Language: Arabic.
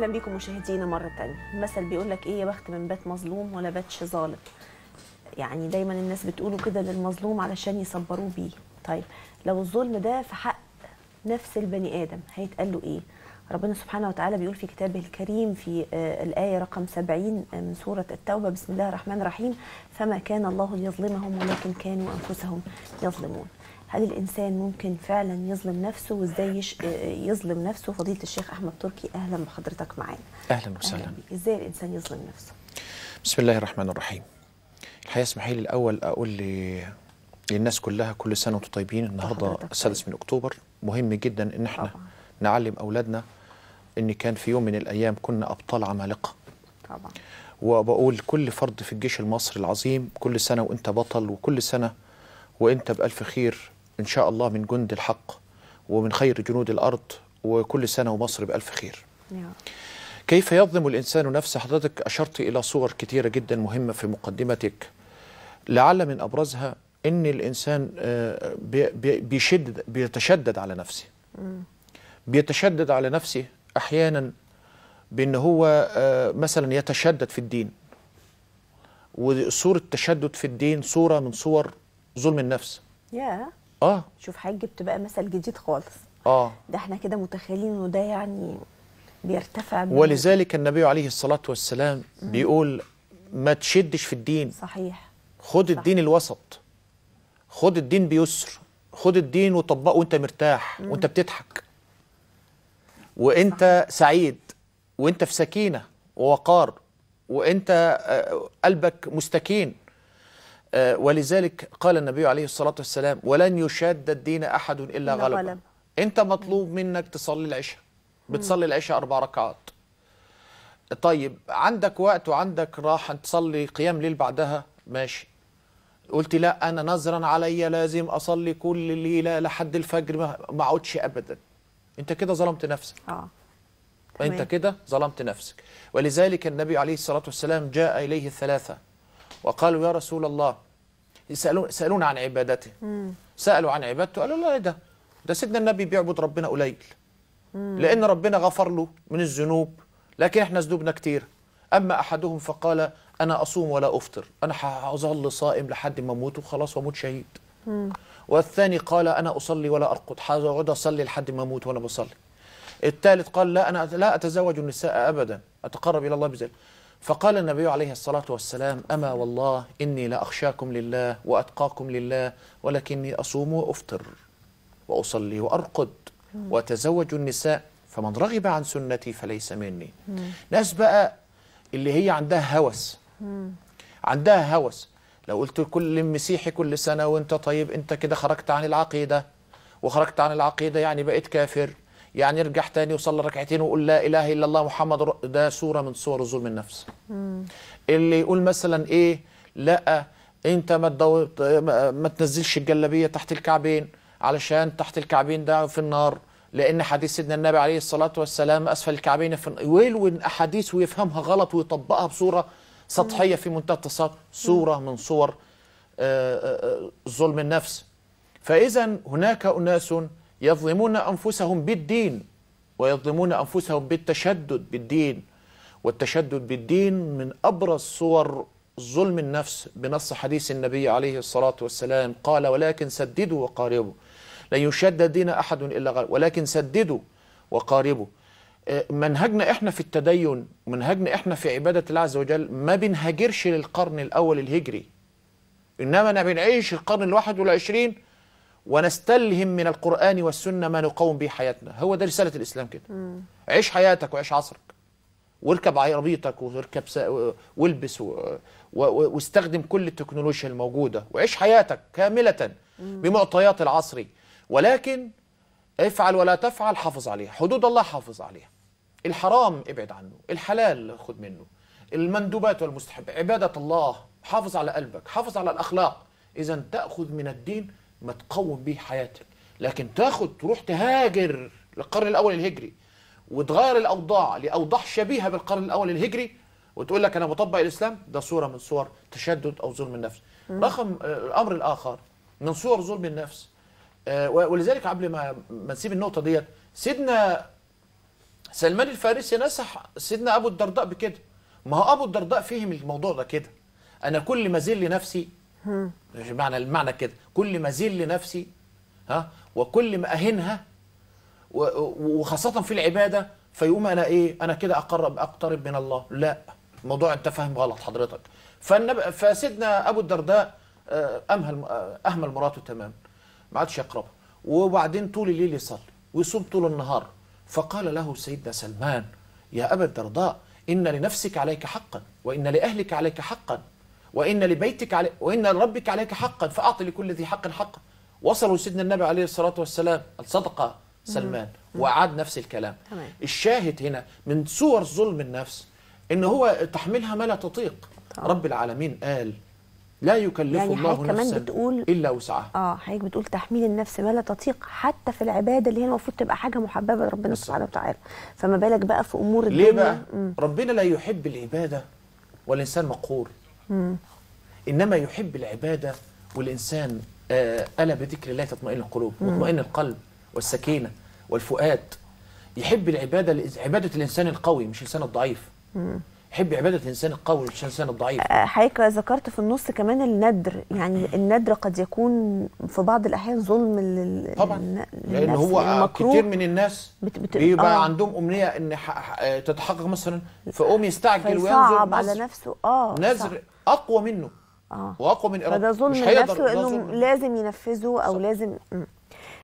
اهلا بيكم مشاهدينا مره تانية المثل بيقول لك ايه يا بخت من بات مظلوم ولا باتش ظالم يعني دايما الناس بتقوله كده للمظلوم علشان يصبروه بيه طيب لو الظلم ده في حق نفس البني ادم هيتقال له ايه ربنا سبحانه وتعالى بيقول في كتابه الكريم في آه، الآية رقم 70 آه، من سورة التوبة بسم الله الرحمن الرحيم فما كان الله ليظلمهم ولكن كانوا أنفسهم يظلمون هل الانسان ممكن فعلا يظلم نفسه وازاي آه، يظلم نفسه فضيله الشيخ احمد تركي اهلا بحضرتك معانا اهلا وسهلا ازاي الانسان يظلم نفسه بسم الله الرحمن الرحيم الحقيقه اسمحي لي الاول اقول لي للناس كلها كل سنه وانتم طيبين النهارده طيب. السادس من اكتوبر مهم جدا ان احنا طبعا. نعلم اولادنا ان كان في يوم من الايام كنا ابطال عمالقه طبعا وبقول كل فرد في الجيش المصري العظيم كل سنه وانت بطل وكل سنه وانت بالف خير إن شاء الله من جند الحق ومن خير جنود الأرض وكل سنة ومصر بألف خير كيف يظلم الإنسان نفسه حضرتك أشرت إلى صور كثيرة جدا مهمة في مقدمتك لعل من أبرزها إن الإنسان آه، بيشدد بيتشدد على نفسه بيتشدد على نفسه أحيانا بأن هو آه، مثلا يتشدد في الدين وصورة التشدد في الدين صورة من صور ظلم النفس yeah. اه شوف حاجه جبت بقى مثل جديد خالص اه ده احنا كده متخيلين انه ده يعني بيرتفع ولذلك النبي عليه الصلاه والسلام بيقول ما تشدش في الدين صحيح خد صحيح. الدين الوسط خد الدين بيسر خد الدين وطبقه وانت مرتاح مم. وانت بتضحك وانت صح. سعيد وانت في سكينه ووقار وانت آه، قلبك مستكين آه، ولذلك قال النبي عليه الصلاة والسلام ولن يشاد الدين أحد إلا غلب أنت مطلوب منك تصلي العشاء بتصلي العشاء أربع ركعات طيب عندك وقت وعندك راحة تصلي قيام ليل بعدها ماشي قلت لا أنا نظرا عليا لازم أصلي كل ليلة لحد الفجر ما أقعدش أبدا أنت كده ظلمت نفسك آه. أنت كده ظلمت نفسك ولذلك النبي عليه الصلاة والسلام جاء إليه الثلاثة وقالوا يا رسول الله سألون يسألون عن عبادته مم. سألوا عن عبادته قالوا لا ده ده سيدنا النبي بيعبد ربنا قليل مم. لأن ربنا غفر له من الذنوب لكن احنا ذنوبنا كتير أما أحدهم فقال أنا أصوم ولا أفطر أنا هظل صائم لحد ما أموت وخلاص وأموت شهيد مم. والثاني قال أنا أصلي ولا أرقد هقعد أصلي لحد ما أموت وأنا بصلي الثالث قال لا أنا لا أتزوج النساء أبدا أتقرب إلى الله بذلك فقال النبي عليه الصلاة والسلام أما والله إني لأخشاكم لله وأتقاكم لله ولكني أصوم وأفطر وأصلي وأرقد وأتزوج النساء فمن رغب عن سنتي فليس مني ناس بقى اللي هي عندها هوس عندها هوس لو قلت كل مسيحي كل سنة وانت طيب انت كده خرجت عن العقيدة وخرجت عن العقيدة يعني بقيت كافر يعني ارجع تاني وصلي ركعتين وقول لا اله الا الله محمد ده سوره من صور ظلم النفس مم. اللي يقول مثلا ايه لا انت ما ما تنزلش الجلابيه تحت الكعبين علشان تحت الكعبين ده في النار لان حديث سيدنا النبي عليه الصلاه والسلام اسفل الكعبين في ويلون احاديث ويفهمها غلط ويطبقها بصوره سطحيه في منتهى التصاد سوره من صور آه، آه، آه، ظلم النفس فاذا هناك اناس يظلمون أنفسهم بالدين ويظلمون أنفسهم بالتشدد بالدين والتشدد بالدين من أبرز صور ظلم النفس بنص حديث النبي عليه الصلاة والسلام قال ولكن سددوا وقاربوا لن يشد دين أحد إلا غير ولكن سددوا وقاربوا آه، منهجنا احنا في التدين منهجنا احنا في عبادة الله عز وجل ما بنهاجرش للقرن الأول الهجري إنما احنا بنعيش القرن الواحد والعشرين ونستلهم من القرآن والسنة ما نقوم به حياتنا هو ده رسالة الإسلام كده مم. عيش حياتك وعيش عصرك واركب عربيتك واركب سا... والبس و... و... واستخدم كل التكنولوجيا الموجودة وعيش حياتك كاملة مم. بمعطيات العصر ولكن افعل ولا تفعل حافظ عليها حدود الله حافظ عليها الحرام ابعد عنه الحلال خد منه المندوبات والمستحبات عبادة الله حافظ على قلبك حافظ على الأخلاق إذا تأخذ من الدين ما تقوم به حياتك لكن تاخد تروح تهاجر للقرن الاول الهجري وتغير الاوضاع لاوضاع شبيهه بالقرن الاول الهجري وتقول لك انا بطبق الاسلام ده صوره من صور تشدد او ظلم النفس رقم الامر آه، الاخر من صور ظلم النفس آه، ولذلك قبل ما ما نسيب النقطه ديت سيدنا سلمان الفارسي نصح سيدنا ابو الدرداء بكده ما هو ابو الدرداء فهم الموضوع ده كده انا كل ما زل نفسي مش معنى المعنى كده كل ما ذل لنفسي ها وكل ما اهنها وخاصه في العباده فيقوم انا ايه انا كده اقرب اقترب من الله لا الموضوع انت فاهم غلط حضرتك فالنب... فسيدنا ابو الدرداء آه، امهل آه، اهمل مراته تماما ما عادش يقربها وبعدين طول الليل يصلي ويصوم طول النهار فقال له سيدنا سلمان يا ابا الدرداء ان لنفسك عليك حقا وان لاهلك عليك حقا وإن لبيتك علي وإن لربك عليك حقا فأعطي لكل ذي حق حقا وصلوا سيدنا النبي عليه الصلاة والسلام الصدقة سلمان وأعاد نفس الكلام تمام. الشاهد هنا من صور ظلم النفس إن هو تحملها ما لا تطيق طبعا. رب العالمين قال لا يكلف يعني الله نفسا كمان بتقول الا وسعها اه حضرتك بتقول تحميل النفس ما لا تطيق حتى في العباده اللي هي المفروض تبقى حاجه محببه لربنا سبحانه وتعالى فما بالك بقى في امور الدنيا ليه بقى ربنا لا يحب العباده والانسان مقهور مم. إنما يحب العبادة والإنسان آه، ألا بذكر الله تطمئن القلوب مطمئن القلب والسكينة والفؤاد يحب العبادة عبادة الإنسان القوي مش الإنسان الضعيف مم. حب عباده الانسان القوي مش الانسان الضعيف آه، حضرتك ذكرت في النص كمان الندر يعني الندر قد يكون في بعض الاحيان ظلم لل... طبعا لان هو كتير من الناس بت... بت... بيبقى آه. عندهم امنيه ان ح... تتحقق مثلا فقوم يستعجل وينظر على نفسه اه نذر اقوى منه اه واقوى من ارادته فده ظلم نفسه انه لازم ينفذه او صح. لازم